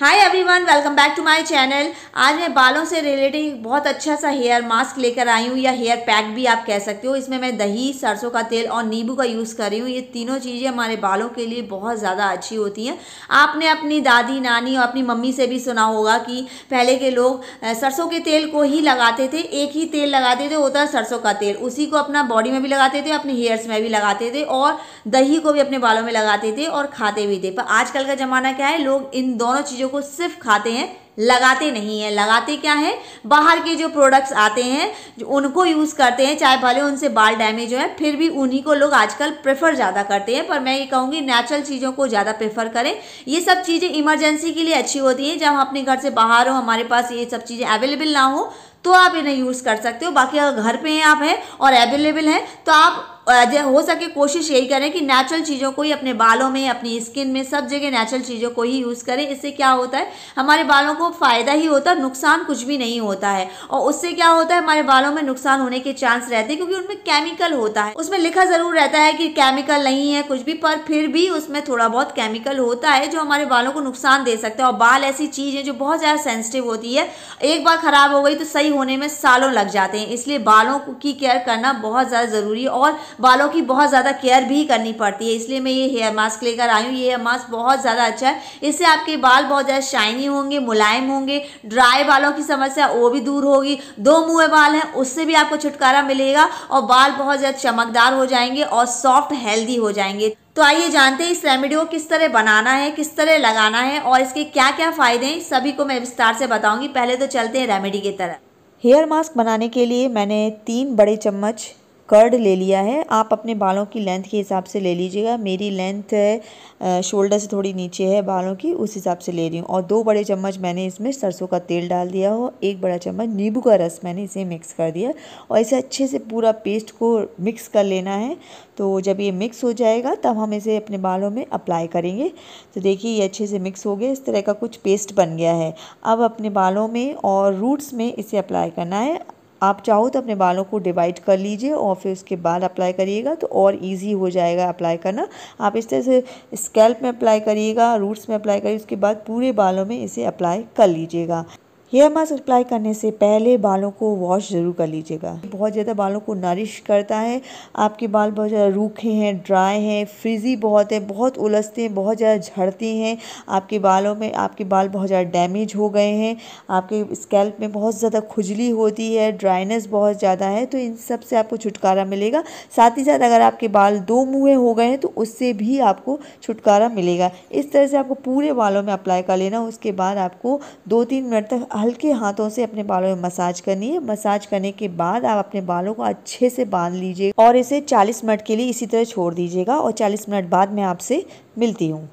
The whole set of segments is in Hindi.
hi everyone welcome back to my channel आज मैं बालों से रिलेटेड बहुत अच्छा सा हेयर मास्क लेकर आई हूँ या हेयर पैक भी आप कह सकते हो इसमें मैं दही सरसों का तेल और नींबू का यूज़ कर रही हूँ ये तीनों चीज़ें हमारे बालों के लिए बहुत ज़्यादा अच्छी होती हैं आपने अपनी दादी नानी और अपनी मम्मी से भी सुना होगा कि पहले के लोग सरसों के तेल को ही लगाते थे एक ही तेल लगाते थे होता है सरसों का तेल उसी को अपना बॉडी में भी लगाते थे अपने हेयर्स में भी लगाते थे और दही को भी अपने बालों में लगाते थे और खाते भी थे पर आजकल का ज़माना क्या है लोग इन दोनों चीज़ों चीज़ों को सिर्फ खाते हैं लगाते नहीं हैं लगाते क्या हैं बाहर के जो प्रोडक्ट्स आते हैं जो उनको यूज़ करते हैं चाहे भले उनसे बाल डैमेज हो फिर भी उन्हीं को लोग आजकल प्रेफर ज़्यादा करते हैं पर मैं ये कहूँगी नेचुरल चीज़ों को ज़्यादा प्रेफर करें ये सब चीज़ें इमरजेंसी के लिए अच्छी होती हैं जब हम अपने घर से बाहर हो हमारे पास ये सब चीज़ें अवेलेबल ना हो तो आप इन्हें यूज़ कर सकते हो बाकी अगर घर पे हैं आप हैं और अवेलेबल हैं तो आप हो सके कोशिश यही करें कि नेचुरल चीज़ों को ही अपने बालों में अपनी स्किन में सब जगह नेचुरल चीज़ों को ही यूज़ करें इससे क्या होता है हमारे बालों को फ़ायदा ही होता है नुकसान कुछ भी नहीं होता है और उससे क्या होता है हमारे बालों में नुकसान होने के चांस रहते हैं क्योंकि उनमें केमिकल होता है उसमें लिखा ज़रूर रहता है कि केमिकल नहीं है कुछ भी पर फिर भी उसमें थोड़ा बहुत केमिकल होता है जो हमारे बालों को नुकसान दे सकता है और बाल ऐसी चीज़ है जो बहुत ज़्यादा सेंसिटिव होती है एक बार ख़राब हो गई तो सही होने में सालों लग जाते हैं इसलिए बालों की केयर करना बहुत ज़्यादा ज़रूरी है और बालों की बहुत ज़्यादा केयर भी करनी पड़ती है इसलिए मैं ये हेयर मास्क लेकर आई हूँ ये हेयर मास्क बहुत ज़्यादा अच्छा है इससे आपके बाल बहुत ज़्यादा शाइनी होंगे मुलायम होंगे ड्राई बालों की समस्या वो भी दूर होगी दो मुँह बाल हैं उससे भी आपको छुटकारा मिलेगा और बाल बहुत ज़्यादा चमकदार हो जाएंगे और सॉफ्ट हेल्दी हो जाएंगे तो आइए जानते हैं इस रेमेडी को किस तरह बनाना है किस तरह लगाना है और इसके क्या क्या फ़ायदे हैं सभी को मैं विस्तार से बताऊंगी पहले तो चलते हैं रेमेडी की तरह हेयर मास्क बनाने के लिए मैंने तीन बड़े चम्मच कर्ड ले लिया है आप अपने बालों की लेंथ के हिसाब से ले लीजिएगा मेरी लेंथ है शोल्डर से थोड़ी नीचे है बालों की उस हिसाब से ले रही हूँ और दो बड़े चम्मच मैंने इसमें सरसों का तेल डाल दिया हो एक बड़ा चम्मच नींबू का रस मैंने इसे मिक्स कर दिया और इसे अच्छे से पूरा पेस्ट को मिक्स कर लेना है तो जब ये मिक्स हो जाएगा तब हम इसे अपने बालों में अप्लाई करेंगे तो देखिए ये अच्छे से मिक्स हो गया इस तरह का कुछ पेस्ट बन गया है अब अपने बालों में और रूट्स में इसे अप्लाई करना है आप चाहो तो अपने बालों को डिवाइड कर लीजिए और फिर उसके बाद अप्लाई करिएगा तो और ईजी हो जाएगा अप्लाई करना आप इस तरह से स्कैल्प में अप्लाई करिएगा रूट्स में अप्लाई करिए उसके बाद पूरे बालों में इसे अप्लाई कर लीजिएगा हेयर मास्क अप्लाई करने से पहले बालों को वॉश ज़रूर कर लीजिएगा बहुत ज़्यादा बालों को नरिश करता है आपके बाल बहुत ज़्यादा रूखे हैं ड्राई हैं फ्रिजी बहुत है बहुत उलझते हैं बहुत ज़्यादा झड़ते हैं आपके बालों में आपके बाल बहुत ज़्यादा डैमेज हो गए हैं आपके स्कैल्प में बहुत ज़्यादा खुजली होती है ड्राइनेस बहुत ज़्यादा है तो इन सब से आपको छुटकारा मिलेगा साथ ही साथ अगर आपके बाल दो मुँह हो गए हैं तो उससे भी आपको छुटकारा मिलेगा इस तरह से आपको पूरे बालों में अप्लाई कर लेना उसके बाद आपको दो तीन मिनट तक हल्के हाथों से अपने बालों में मसाज करनी है मसाज करने के बाद आप अपने बालों को अच्छे से बांध लीजिए और इसे 40 मिनट के लिए इसी तरह छोड़ दीजिएगा और 40 मिनट बाद मैं आपसे मिलती हूँ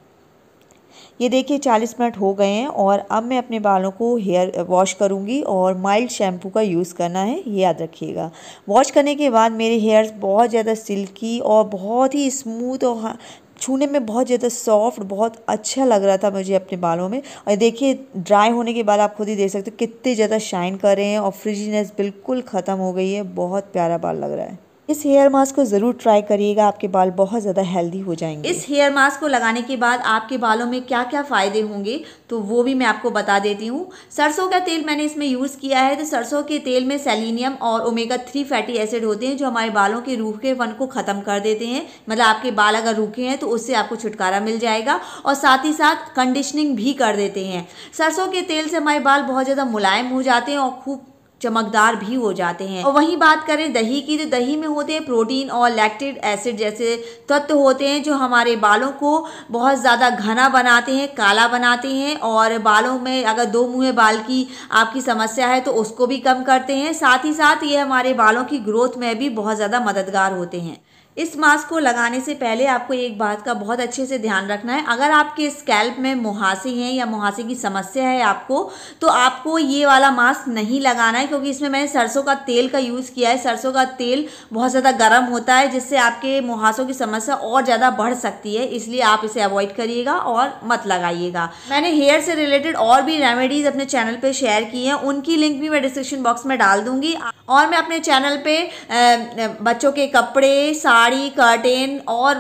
ये देखिए 40 मिनट हो गए हैं और अब मैं अपने बालों को हेयर वॉश करूँगी और माइल्ड शैम्पू का यूज़ करना है ये याद रखिएगा वॉश करने के बाद मेरे हेयर्स बहुत ज़्यादा सिल्की और बहुत ही स्मूथ और छूने में बहुत ज़्यादा सॉफ्ट बहुत अच्छा लग रहा था मुझे अपने बालों में और देखिए ड्राई होने के बाद आप खुद ही देख सकते हो कितने ज़्यादा शाइन कर रहे हैं और फ्रिजीनेस बिल्कुल ख़त्म हो गई है बहुत प्यारा बाल लग रहा है इस हेयर मास्क को ज़रूर ट्राई करिएगा आपके बाल बहुत ज़्यादा हेल्दी हो जाएंगे इस हेयर मास्क को लगाने के बाद आपके बालों में क्या क्या फ़ायदे होंगे तो वो भी मैं आपको बता देती हूँ सरसों का तेल मैंने इसमें यूज़ किया है तो सरसों के तेल में सेलिनियम और ओमेगा थ्री फैटी एसिड होते हैं जो हमारे बालों के वन को ख़त्म कर देते हैं मतलब आपके बाल अगर रूखे हैं तो उससे आपको छुटकारा मिल जाएगा और साथ ही साथ कंडीशनिंग भी कर देते हैं सरसों के तेल से हमारे बाल बहुत ज़्यादा मुलायम हो जाते हैं और खूब चमकदार भी हो जाते हैं और वहीं बात करें दही की तो दही में होते हैं प्रोटीन और लैक्टिक एसिड जैसे तत्व होते हैं जो हमारे बालों को बहुत ज़्यादा घना बनाते हैं काला बनाते हैं और बालों में अगर दो मुँह बाल की आपकी समस्या है तो उसको भी कम करते हैं साथ ही साथ ये हमारे बालों की ग्रोथ में भी बहुत ज़्यादा मददगार होते हैं इस मास्क को लगाने से पहले आपको एक बात का बहुत अच्छे से ध्यान रखना है अगर आपके स्कैल्प में मुहासे हैं या मुहासे की समस्या है आपको तो आपको ये वाला मास्क नहीं लगाना है क्योंकि इसमें मैंने सरसों का तेल का यूज़ किया है सरसों का तेल बहुत ज़्यादा गर्म होता है जिससे आपके मुहासों की समस्या और ज़्यादा बढ़ सकती है इसलिए आप इसे अवॉइड करिएगा और मत लगाइएगा मैंने हेयर से रिलेटेड और भी रेमेडीज़ अपने चैनल पर शेयर की हैं उनकी लिंक भी मैं डिस्क्रिप्शन बॉक्स में डाल दूँगी और मैं अपने चैनल पर बच्चों के कपड़े साड़ी साड़ी कर्टेन और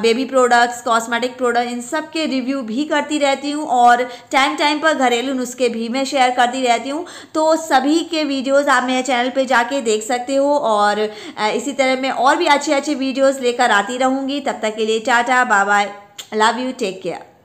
बेबी प्रोडक्ट्स कॉस्मेटिक प्रोडक्ट इन सब के रिव्यू भी करती रहती हूँ और टाइम टाइम पर घरेलू नुस्खे भी मैं शेयर करती रहती हूँ तो सभी के वीडियोस आप मेरे चैनल पे जाके देख सकते हो और इसी तरह मैं और भी अच्छे अच्छे वीडियोस लेकर आती रहूँगी तब तक के लिए tata bye bye love you take care